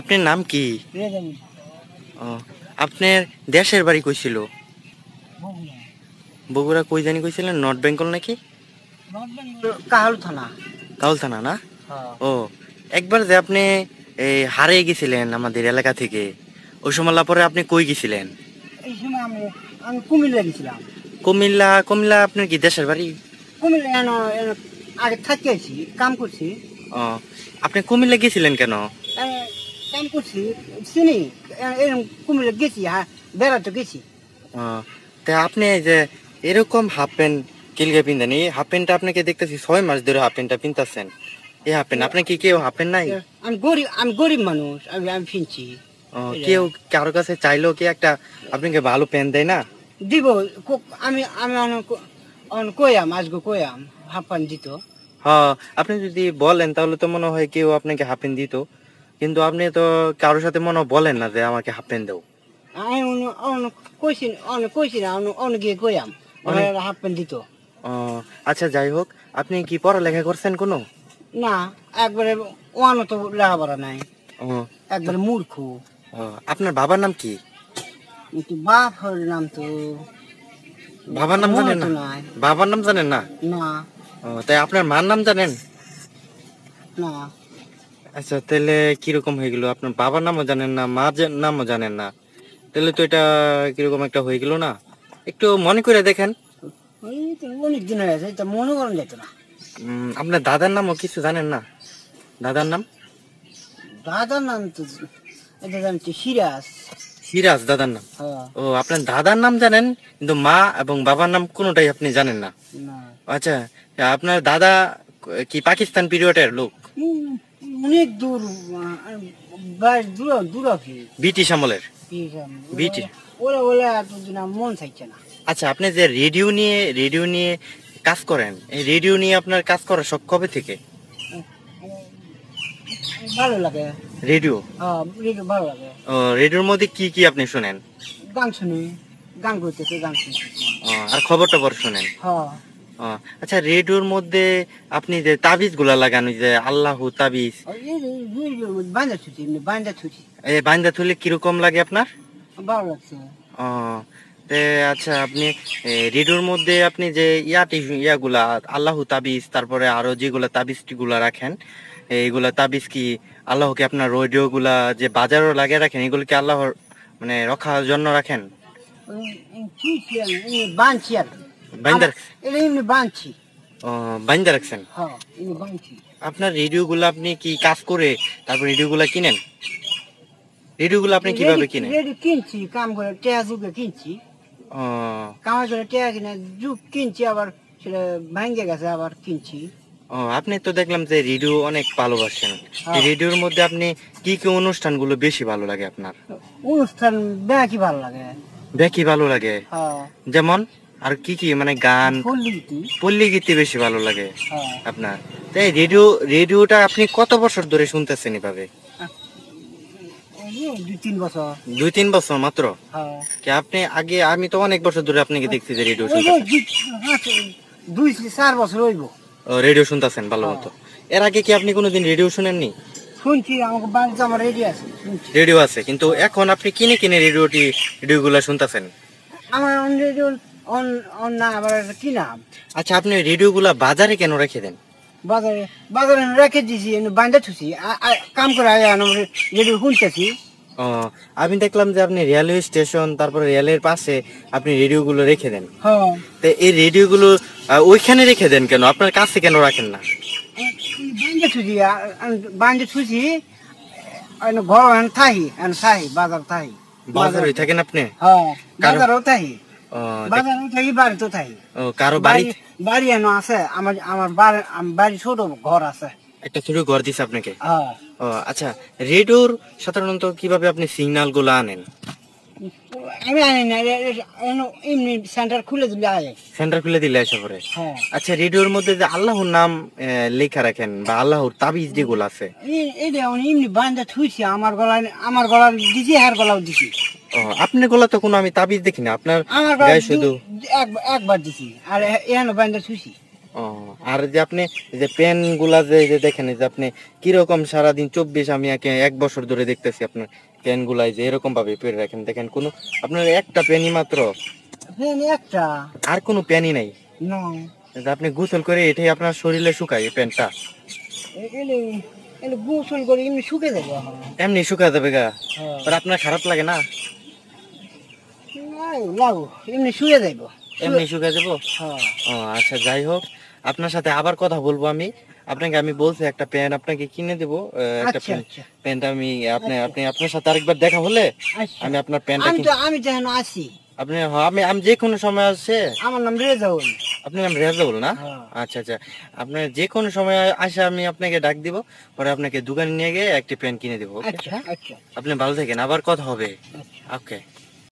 আপনার নাম কি ও আপনার দেশের বাড়ি কইছিল বগুড়া কই জানি কইছিলেন নর্থ বেঙ্গল নাকি কাহুল থানা কাহাল থানা না হ্যাঁ। ও একবার যে আপনি এই হারিয়ে গেছিলেন আমাদের এলাকা থেকে ওই সময় পরে আপনি কই গেছিলেন কুমিল্লা গেছিলাম কুমিল্লা কুমিল্লা আপনার কি দেশের বাড়ি কুমিল্লা আগে থাকি কাম করছি ও আপনি কুমিল্লা গেছিলেন কেন হ্যাঁ, কেউ হাফ কাছে চাইলেও কি একটা আপনাকে ভালো প্যান্ট দেয় না দিব আমি আমি অন কয়াম আজকে কয়াম হাফ প্যান্ট দিত হ্যাঁ আপনি যদি বলেন তাহলে তো মনে হয় কেউ আপনাকে হাফ প্যান্ট দিত কিন্তু আপনি তো কারোর সাথে মনে বলেন না যে আমাকে হাফ প্যান্ট দেবো আমি কইছি অনেক কইছি না অনেক গিয়ে হাফ প্যান্ট দিত আচ্ছা যাই হোক আপনি কি পড়ালেখা করছেন কোনো না একবারে তো লেখাপড়া নাই একবারে মূর্খ আপনার বাবার নাম কি বাপ হল নাম তো বাবার নাম জানেন না বাবার নাম জানেন না না তাই আপনার মার নাম জানেন না আচ্ছা তাহলে কিরকম হয়ে গেল আপনার বাবার নামও জানেন না মা নামও জানেন না তাহলে তো এটা কিরকম একটা হয়ে গেল না একটু মনে করে দেখেন হয়ে গেছে আপনার দাদার নামও কিছু জানেন না দাদার নাম দাদার নাম তো তো সিরাজ সিরাজ দাদার নাম হ্যাঁ। ও আপনার দাদার নাম জানেন কিন্তু মা এবং বাবার নাম কোনোটাই আপনি জানেন না আচ্ছা আপনার দাদা কি পাকিস্তান পিরিয়ডের লোক অনেক দূর বাস দূর দূর ব্রিটিশ আমলের ওরা ওরা এতদিন মন চাইছে না আচ্ছা আপনি যে রেডিও নিয়ে রেডিও নিয়ে কাজ করেন এই রেডিও নিয়ে আপনার কাজ করার শখ কবে থেকে ভালো লাগে রেডিও রেডিও ভালো লাগে রেডিওর মধ্যে কি কি আপনি শুনেন গান শুনি গান করতেছে গান শুনি আর খবর টবর শুনেন হ্যাঁ আচ্ছা রেডিওর মধ্যে আপনি যে তাবিজ গুলা লাগানো যে আল্লাহ তাবিজ এই বান্দা থুলি কিরকম লাগে আপনার ভালো লাগছে ও আচ্ছা আপনি রেডিওর মধ্যে আপনি যে ইয়াটি ইয়াগুলা আল্লাহ তাবিজ তারপরে আরো যেগুলা তাবিজ গুলা রাখেন এইগুলা তাবিজ কি আল্লাহকে আপনার রেডিও গুলা যে বাজারও লাগিয়ে রাখেন এগুলো কি আল্লাহর মানে রক্ষার জন্য রাখেন আর হ্যাঁ, আপনি কি কাজ করে তারপর কিনেন আপনি কিভাবে কিনেন রেডিও কিনছি কাম করে টেয়া যুগে কিনছি করে টেয়া কিনে যুগ কিনছি আবার সেটা গেছে আবার কিনছি ও আপনি তো দেখলাম যে রেডিও অনেক ভালোবাসেন রেডিওর হ্যাঁ। মধ্যে আপনি কি কি অনুষ্ঠান গুলো বেশি ভালো লাগে আপনার অনুষ্ঠান ব্যাকি ভালো লাগে ব্যাকি ভালো লাগে হ্যাঁ। যেমন আর কি কি মানে গান পল্লী গীতি বেশি ভালো লাগে হ্যাঁ। আপনার তাই রেডিও রেডিওটা আপনি কত বছর ধরে শুনতেছেন এভাবে দুই তিন বছর মাত্র হ্যাঁ। কি আপনি আগে আমি তো অনেক বছর ধরে আপনাকে দেখছি যে রেডিও দুই আচ্ছা, চার বছর হইব রেডিও শুনতেছেন ভালো হ্যাঁ। মতো এর আগে কি আপনি কোনোদিন রেডিও শুনেননি শুনছি বাড়িতে আমার রেডিও আছে রেডিও আছে কিন্তু এখন আপনি কিনে কিনে রেডিওটি রেডিওগুলো শুনতেছেন আমার রেডিও অন কি আচ্ছা আপনি রেডিও বাজারে কেন রেখে দেন বাজারে রেখে দিছি রেডিও গুলো আমি দেখলাম যে আপনি রেলওয়ে স্টেশন তারপর পাশে আপনি রেখে দেন ওইখানে রেখে দেন কেন আপনার কাছে কেন রাখেন না বান্ধে থুছি বান্ধে থুছি ঘর থাহি থাহি বাজার হয়ে থাকেন আপনি হ্যাঁ বাজার উঠেই বাড়ি তো থাকি কারো বাড়ি বাড়ি এনো আছে আমার আমার বাড়ি ছোট ঘর আছে একটা ছোট ঘর দিছে আপনাকে হ্যাঁ। আচ্ছা রেডিওর সাধারণত কিভাবে আপনি সিগন্যাল গুলো আনেন আপনি হ্যাঁ। আচ্ছা, গলা তো কোন আমি তাবিজ দেখি না আপনার শুধু একবার দিছি আর এখানে বান্ধা থুইছি আর যে আপনি যে পেন গুলা যে দেখেন যে আপনি কিরকম সারাদিন চব্বিশ আমি এক বছর ধরে দেখতেছি আপনার পেনগুলাই যে এরকম ভাবে পেরে রাখেন দেখেন কোন আপনার একটা পেনি মাত্র হ্যাঁ একটা আর কোনো পেনি নাই না আপনি গোসল করে এটাই আপনার শরীরে শুকায় এই পেনটা গোসল করে এমনি শুকে যাবে এমনি শুকা যাবে গা হ্যাঁ। আর আপনার খারাপ লাগে না লাগু এমনি শুয়ে যাইব এমনি শুকে হ্যাঁ। ও আচ্ছা যাই হোক আপনার সাথে আবার কথা বলবো আমি আপনাকে আমি বলছি একটা প্যান্ট আপনাকে কিনে দেব একটা আচ্ছা, আচ্ছা। আমি আপনি আচ্ছা। আপনি আপনার সাথে আরেকবার দেখা হলে আমি আপনার প্যান্টটা আমি আমি যেন আসি আপনি হ্যাঁ, আমি আমি যে কোনো সময় আসে আমার নাম রেজাউল আপনার নাম রেজাউল না হ্যাঁ। আচ্ছা আচ্ছা আপনার যে কোনো সময় আসে আমি আপনাকে ডাক দিব পরে আপনাকে দোকানে নিয়ে গিয়ে একটি প্যান্ট কিনে দেবো আপনি ভালো থাকেন আবার কথা হবে ওকে